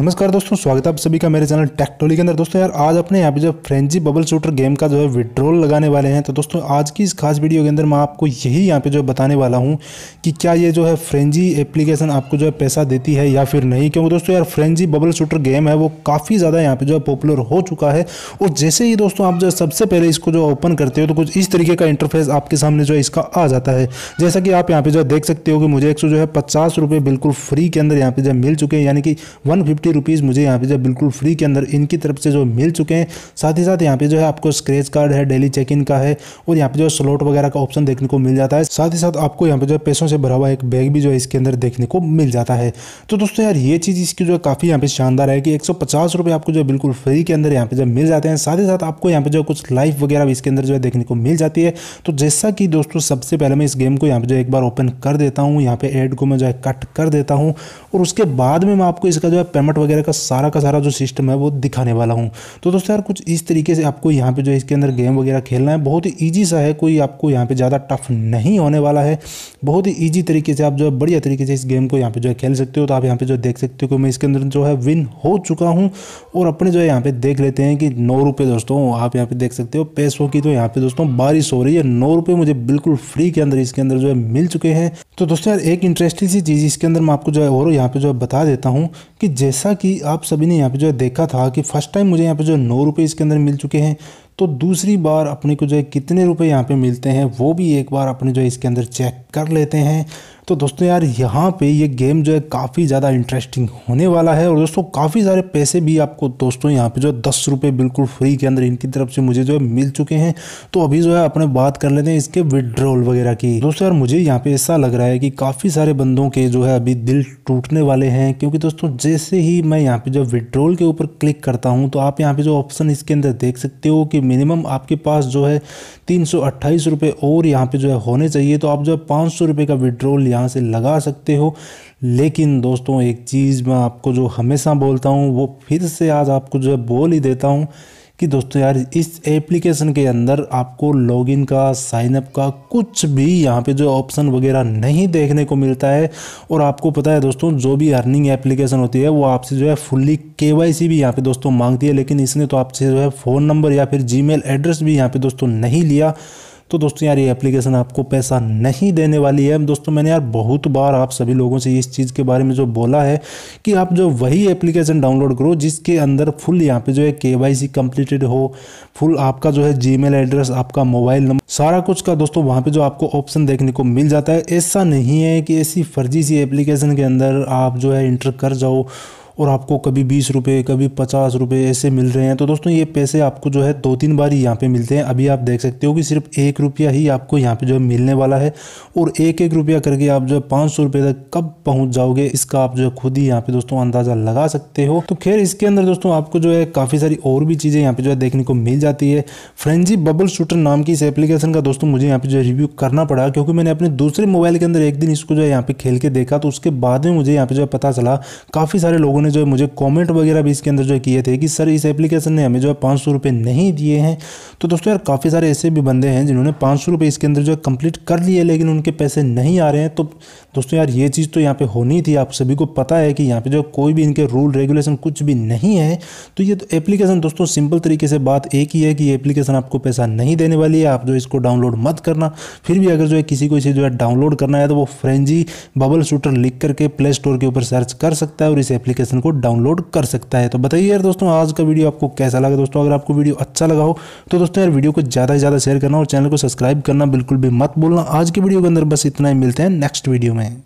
नमस्कार दोस्तों स्वागत है आप सभी का मेरे चैनल टेक्टोली के अंदर दोस्तों यार आज अपने यहाँ पे जो फ्रेंजी बबल शूटर गेम का जो है विड्रॉल लगाने वाले हैं तो दोस्तों आज की इस खास वीडियो के अंदर मैं आपको यही यहाँ पे जो बताने वाला हूँ कि क्या ये जो है फ्रेंजी एप्लीकेशन आपको जो है पैसा देती है या फिर नहीं क्योंकि दोस्तों यार फ्रेंजी बबल शूटर गेम है वो काफ़ी ज़्यादा यहाँ पर जो है पॉपुलर हो चुका है और जैसे ही दोस्तों आप जो सबसे पहले इसको जो ओपन करते हो तो कुछ इस तरीके का इंटरफेस आपके सामने जो है इसका आ जाता है जैसा कि आप यहाँ पर जो देख सकते हो कि मुझे एक जो है पचास बिल्कुल फ्री के अंदर यहाँ पे जो मिल चुके हैं यानी कि वन फिफ्टी रुपीज़ मुझे यहाँ पे जो बिल्कुल फ्री के अंदर इनकी तरफ से जो मिल चुके हैं साथ ही साथ यहाँ पे जो है आपको स्क्रेच कार्ड है डेली चेक इन का है और यहाँ पे जो स्लॉट वगैरह का ऑप्शन देखने को मिल जाता है साथ ही साथ आपको यहाँ पे जो पैसों से भरा हुआ एक बैग भी जो है इसके अंदर देखने को मिल जाता है तो दोस्तों यार ये चीज़ इसकी जो काफ़ी यहाँ पे शानदार है कि एक आपको जो बिल्कुल फ्री के अंदर यहाँ पे जब मिल जाते हैं साथ ही साथ आपको यहाँ पे जो कुछ लाइफ वगैरह भी इसके अंदर जो है देखने को मिल जाती है तो जैसा कि दोस्तों सबसे पहले मैं इस गेम को यहाँ पे जो एक बार ओपन कर देता हूँ यहाँ पे एड को मैं जो है कट कर देता हूँ और उसके बाद में मैं आपको इसका जो है पेमेंट चार्ट वगैरह का सारा का सारा जो सिस्टम है वो दिखाने वाला हूँ तो दोस्तों यार कुछ इस तरीके से आपको यहाँ पे जो इसके अंदर गेम वगैरह खेलना है बहुत ही ईजी सा है कोई आपको यहाँ पे ज़्यादा टफ नहीं होने वाला है बहुत ही ईजी तरीके से आप जो है बढ़िया तरीके से इस गेम को यहाँ पे जो है खेल सकते हो तो आप यहाँ पे जो देख सकते हो कि मैं इसके अंदर जो है विन हो चुका हूँ और अपने जो है यहाँ पे देख लेते हैं कि नौ रुपये दोस्तों आप यहाँ पे देख सकते हो पैसों की तो यहाँ पे दोस्तों बारिश हो रही है नौ रुपये मुझे बिल्कुल फ्री के अंदर इसके अंदर जो है मिल चुके हैं तो दोस्तों यार एक इंटरेस्टिंग सी चीज़ इसके अंदर मैं आपको जो है और यहाँ पे जो है बता देता हूँ कि जैसा जैसा कि आप सभी ने यहाँ पे जो है देखा था कि फर्स्ट टाइम मुझे यहाँ पे जो नौ रुपये इसके अंदर मिल चुके हैं तो दूसरी बार अपने को जो है कितने रुपए यहाँ पे मिलते हैं वो भी एक बार अपने जो है इसके अंदर चेक कर लेते हैं तो दोस्तों यार यहाँ पे ये गेम जो है काफ़ी ज़्यादा इंटरेस्टिंग होने वाला है और दोस्तों काफ़ी सारे पैसे भी आपको दोस्तों यहाँ पे जो दस रुपये बिल्कुल फ्री के अंदर इनकी तरफ से मुझे जो है मिल चुके हैं तो अभी जो है अपने बात कर लेते हैं इसके विड्रॉल वगैरह की दोस्तों यार मुझे यहाँ पे ऐसा लग रहा है कि काफ़ी सारे बंदों के जो है अभी दिल टूटने वाले हैं क्योंकि दोस्तों जैसे ही मैं यहाँ पे जो विड्रॉल के ऊपर क्लिक करता हूँ तो आप यहाँ पे जो ऑप्शन इसके अंदर देख सकते हो कि मिनिमम आपके पास जो है तीन सौ और यहाँ पे जो है होने चाहिए तो आप जो है पाँच सौ का विड्रॉल यहाँ से लगा सकते हो लेकिन दोस्तों एक चीज़ मैं आपको जो हमेशा बोलता हूँ वो फिर से आज आपको जो है बोल ही देता हूँ कि दोस्तों यार इस एप्लीकेशन के अंदर आपको लॉगिन का साइनअप का कुछ भी यहाँ पे जो ऑप्शन वगैरह नहीं देखने को मिलता है और आपको पता है दोस्तों जो भी अर्निंग एप्लीकेशन होती है वो आपसे जो है फुल्ली के भी यहाँ पे दोस्तों मांगती है लेकिन इसने तो आपसे जो है फ़ोन नंबर या फिर जी एड्रेस भी यहाँ पर दोस्तों नहीं लिया तो दोस्तों यार ये एप्लीकेशन आपको पैसा नहीं देने वाली है दोस्तों मैंने यार बहुत बार आप सभी लोगों से इस चीज़ के बारे में जो बोला है कि आप जो वही एप्लीकेशन डाउनलोड करो जिसके अंदर फुल यहाँ पे जो है के वाई कंप्लीटेड हो फुल आपका जो है जी एड्रेस आपका मोबाइल नंबर सारा कुछ का दोस्तों वहाँ पर जो आपको ऑप्शन देखने को मिल जाता है ऐसा नहीं है कि ऐसी फर्जी सी एप्लीकेशन के अंदर आप जो है इंटर कर जाओ और आपको कभी बीस रुपये कभी पचास रुपये ऐसे मिल रहे हैं तो दोस्तों ये पैसे आपको जो है दो तीन बार ही यहाँ पे मिलते हैं अभी आप देख सकते हो कि सिर्फ एक रुपया ही आपको यहाँ पे जो है मिलने वाला है और एक एक रुपया करके आप जो है पाँच सौ रुपये तक कब पहुँच जाओगे इसका आप जो है खुद ही यहाँ पे दोस्तों अंदाज़ा लगा सकते हो तो खैर इसके अंदर दोस्तों आपको जो है काफ़ी सारी और भी चीज़ें यहाँ पे जो है देखने को मिल जाती है फ्रेंजी बबल शूटर नाम की इस एप्लीकेशन का दोस्तों मुझे यहाँ पे जो है रिव्यू करना पड़ा क्योंकि मैंने अपने दूसरे मोबाइल के अंदर एक दिन इसको जो है यहाँ पे खेल के देखा तो उसके बाद में मुझे यहाँ पर जो है पता चला काफ़ी सारे लोगों ने ने जो है मुझे कमेंट वगैरह भी इसके अंदर जो किए थे कि सर इस एप्लीकेशन ने हमें जो है पाँच सौ नहीं दिए हैं तो दोस्तों यार काफ़ी सारे ऐसे भी बंदे हैं जिन्होंने पाँच सौ इसके अंदर जो है कम्प्लीट कर लिए लेकिन उनके पैसे नहीं आ रहे हैं तो दोस्तों यार ये चीज़ तो यहाँ पर होनी थी आप सभी को पता है कि यहाँ पर जो कोई भी इनके रूल रेगुलेशन कुछ भी नहीं है तो ये एप्लीकेशन तो दोस्तों सिंपल तरीके से बात एक ही है कि ये एप्लीकेशन आपको पैसा नहीं देने वाली है आप जो इसको डाउनलोड मत करना फिर भी अगर जो है किसी को इसे जो है डाउनलोड करना है तो वो फ्रेंजी बबल शूटर लिख करके प्ले स्टोर के ऊपर सर्च कर सकता है और इस एप्लीकेशन एप्लीकेशन को डाउनलोड कर सकता है तो बताइए यार दोस्तों आज का वीडियो आपको कैसा लगा दोस्तों अगर आपको वीडियो अच्छा लगा हो तो दोस्तों यार वीडियो को ज़्यादा से ज़्यादा शेयर करना और चैनल को सब्सक्राइब करना बिल्कुल भी मत बोलना आज की वीडियो के अंदर बस इतना ही मिलते हैं नेक्स्ट वीडियो में